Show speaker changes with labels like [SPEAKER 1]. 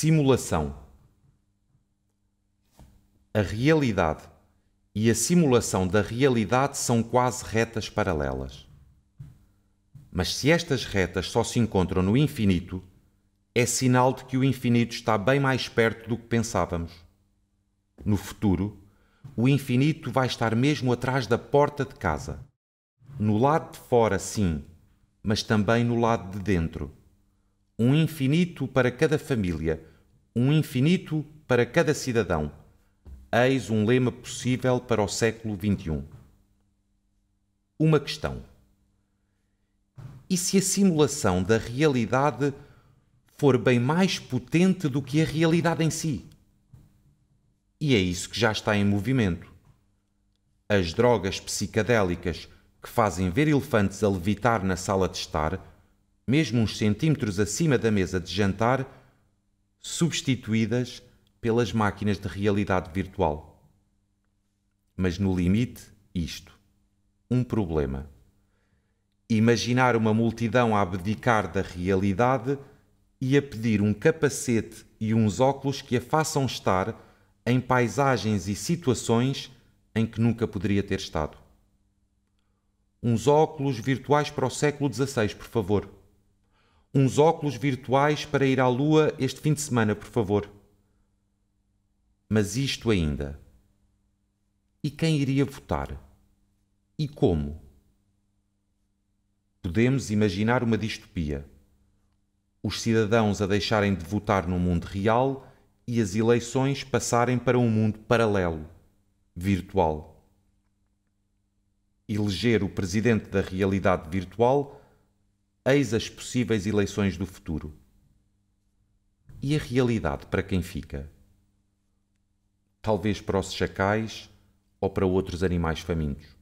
[SPEAKER 1] simulação. A realidade e a simulação da realidade são quase retas paralelas. Mas se estas retas só se encontram no infinito, é sinal de que o infinito está bem mais perto do que pensávamos. No futuro, o infinito vai estar mesmo atrás da porta de casa. No lado de fora, sim, mas também no lado de dentro. Um infinito para cada família, um infinito para cada cidadão. Eis um lema possível para o século XXI. Uma questão. E se a simulação da realidade for bem mais potente do que a realidade em si? E é isso que já está em movimento. As drogas psicadélicas que fazem ver elefantes a levitar na sala de estar, mesmo uns centímetros acima da mesa de jantar, substituídas pelas máquinas de realidade virtual. Mas no limite, isto. Um problema. Imaginar uma multidão a abdicar da realidade e a pedir um capacete e uns óculos que a façam estar em paisagens e situações em que nunca poderia ter estado. Uns óculos virtuais para o século XVI, por favor uns óculos virtuais para ir à Lua este fim de semana, por favor. Mas isto ainda. E quem iria votar? E como? Podemos imaginar uma distopia. Os cidadãos a deixarem de votar no mundo real e as eleições passarem para um mundo paralelo, virtual. Eleger o presidente da realidade virtual Eis as possíveis eleições do futuro. E a realidade para quem fica? Talvez para os chacais ou para outros animais famintos.